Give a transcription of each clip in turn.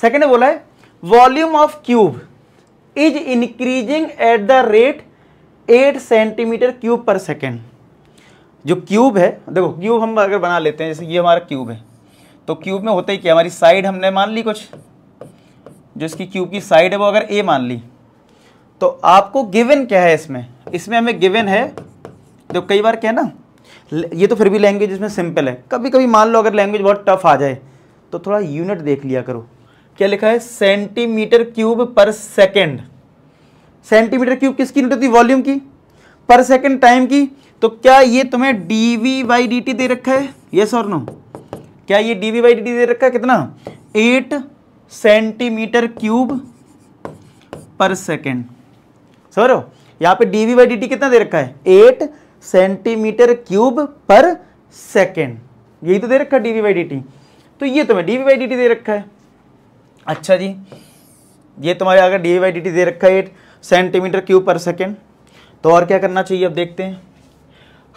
second बोला है volume of cube is increasing at the rate eight centimetre cube पर second जो cube है देखो क्यूब हम अगर बना लेते हैं जैसे ये हमारा क्यूब है तो क्यूब में होता ही क्या हमारी साइड हमने मान ली कुछ जो इसकी क्यूब की साइड है वो अगर ए मान ली तो आपको गिवन क्या है इसमें इसमें हमें गिवन है जो कई बार क्या है ना ये तो फिर भी लैंग्वेज इसमें सिंपल है कभी कभी मान लो अगर लैंग्वेज बहुत टफ आ जाए तो थोड़ा यूनिट देख लिया करो क्या लिखा है सेंटीमीटर क्यूब पर सेकेंड सेंटीमीटर क्यूब किसकी यूनिट होती है वॉल्यूम की पर सेकेंड टाइम की तो क्या ये तुम्हें D V by D T दे रखा है यस और नो क्या ये D V by D T दे रखा है कितना एट सेंटीमीटर क्यूब पर सेकेंड समझ रहे यहाँ पे D V by D T कितना दे रखा है एट सेंटीमीटर क्यूब पर सेकेंड यही तो दे रखा है D V by D T तो ये तुम्हें D V by D T दे रखा है अच्छा जी ये तुम्हारे अगर डी वाई डी टी दे रखा है सेंटीमीटर क्यूब पर सेकेंड तो और क्या करना चाहिए अब देखते हैं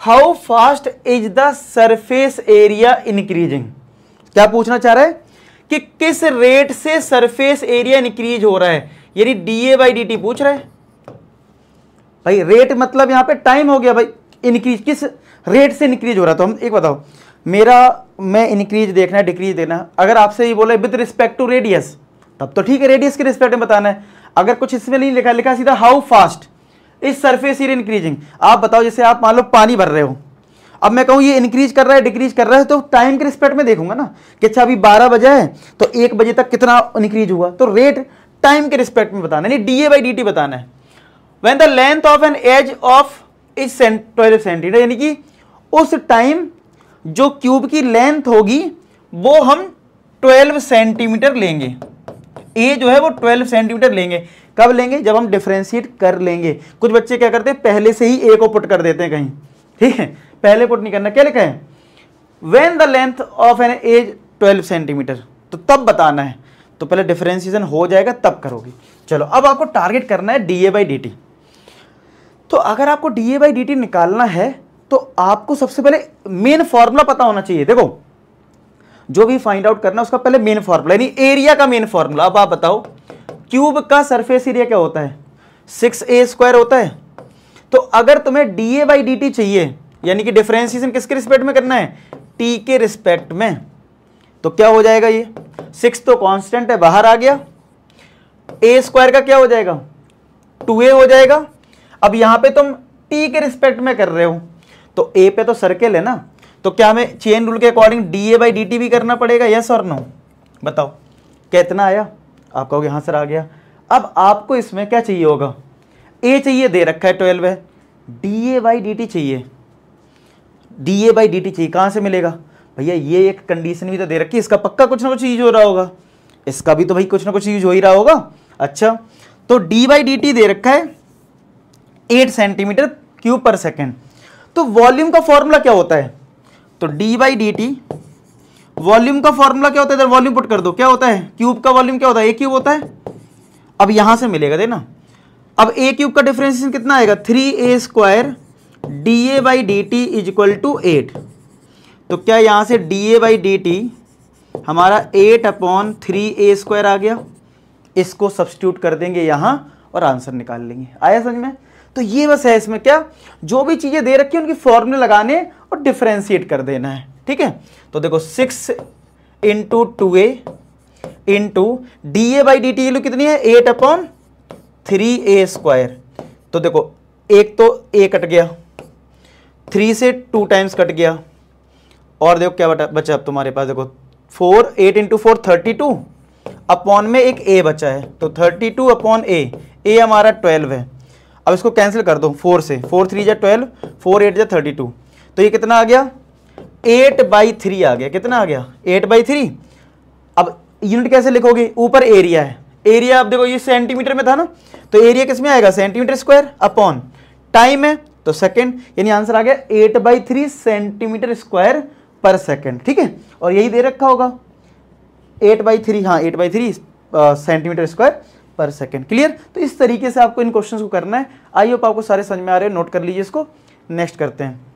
how fast is the surface area increasing क्या पूछना चाह रहा है कि किस रेट से सरफेस एरिया इंक्रीज हो रहा है यानी D A by D T पूछ रहे भाई रेट मतलब यहां पे टाइम हो गया भाई इंक्रीज किस रेट से इंक्रीज हो रहा है तो हम एक बताओ मेरा मैं इंक्रीज देखना है डिक्रीज देना अगर आपसे ये बोले विद रिस्पेक्ट टू रेडियस तब तो ठीक है रेडियस के रिस्पेक्ट में बताना है अगर कुछ इसमें नहीं लिखा लिखा सीधा how fast is surface is increasing आप बताओ जैसे आप मान लो पानी भर रहे हो अब मैं कहूं ये इंक्रीज कर रहा है डिक्रीज कर रहा है तो टाइम के रिस्पेक्ट में देखूंगा ना कि अच्छा अभी बारह बजे है तो एक बजे तक कितना इंक्रीज हुआ तो रेट टाइम के रिस्पेक्ट में बताना यानी D A by D T बताना है when the length of an edge of is twelve centimetre यानी कि उस टाइम जो क्यूब की लेंथ होगी वो हम ट्वेल्व सेंटीमीटर लेंगे ए जो है वो 12 सेंटीमीटर लेंगे कब लेंगे जब हम डिफ्रेंशिएट कर लेंगे कुछ बच्चे क्या करते हैं पहले से ही ए को पुट कर देते हैं कहीं ठीक है पहले पुट नहीं करना क्या लिखा है when the length of an edge 12 centimetre तो तब बताना है तो पहले डिफ्रेंसिएशन हो जाएगा तब करोगे चलो अब आपको टारगेट करना है D A by D T तो अगर आपको D A by D T निकालना है तो आपको सबसे पहले मेन फॉर्मूला पता होना चाहिए देखो जो भी फाइंड आउट करना उसका पहले मेन फॉर्मूला यानी एरिया का मेन फॉर्मूला अब आप बताओ क्यूब का सरफेस एरिया क्या होता है सिक्स ए स्क्वायर होता है तो अगर तुम्हें D A by D T चाहिए यानी कि डिफ्रेंसिएशन किसके रिस्पेक्ट में करना है टी के रिस्पेक्ट में तो क्या हो जाएगा ये सिक्स तो कॉन्स्टेंट है बाहर आ गया ए स्क्वायर का क्या हो जाएगा टू ए हो जाएगा अब यहां पे तुम टी के रिस्पेक्ट में कर रहे हो तो ए पे तो सर्किल है ना तो क्या हमें चेन रूल के according D A by D T भी करना पड़ेगा यस और नो बताओ कितना आया आप कहोगे हाँ सर आ गया अब आपको इसमें क्या चाहिए होगा ए चाहिए दे रखा है ट्वेल्व है D A by D T चाहिए D A by D T चाहिए कहाँ से मिलेगा भैया ये एक कंडीशन भी तो दे रखी है इसका पक्का कुछ ना कुछ यूज हो रहा होगा इसका भी तो भाई कुछ ना कुछ यूज हो ही रहा होगा अच्छा तो डी बाई डी टी दे रखा है एट सेंटीमीटर क्यूब पर सेकेंड तो वॉल्यूम का फॉर्मूला क्या होता है तो D by D T volume का फॉर्मूला क्या होता है इधर वॉल्यूम पुट कर दो क्या होता है क्यूब का वॉल्यूम क्या होता है ए क्यूब होता है अब यहां से मिलेगा देना अब ए क्यूब का डिफरेंशिएशन कितना आएगा three A square D A by D T is equal to eight तो क्या यहां से D A by D T हमारा eight upon three A square आ गया इसको सब्सटीट्यूट कर देंगे यहां और आंसर निकाल लेंगे आया समझ में तो ये बस है इसमें क्या जो भी चीज़ें दे रखी है उनकी फॉर्मूले लगाने और डिफ्रेंशिएट कर देना है ठीक है तो देखो six into two A into D A by D T कितनी है eight upon three A square तो देखो एक तो ए कट गया थ्री से टू टाइम्स कट गया और देखो क्या बटा बचा अब तुम्हारे पास देखो four eight into four thirty two upon में एक ए बचा है तो thirty two upon A A हमारा ट्वेल्व है अब इसको कैंसिल कर दो फोर से फोर थ्री या ट्वेल्व फोर एट या थर्टी टू तो ये कितना आ गया एट बाई थ्री आ गया कितना आ गया एट बाई थ्री अब यूनिट कैसे लिखोगे ऊपर एरिया है एरिया आप देखो ये सेंटीमीटर में था ना तो एरिया किस में आएगा सेंटीमीटर स्क्वायर अपॉन टाइम है तो सेकेंड यानी आंसर आ गया eight by three centimetre square पर सेकेंड ठीक है और यही दे रखा होगा एट बाई थ्री हाँ eight by three centimetre square पर सेकेंड क्लियर तो इस तरीके से आपको इन क्वेश्चन को करना है आइए आपको सारे समझ में आ रहे हैं नोट कर लीजिए इसको नेक्स्ट करते हैं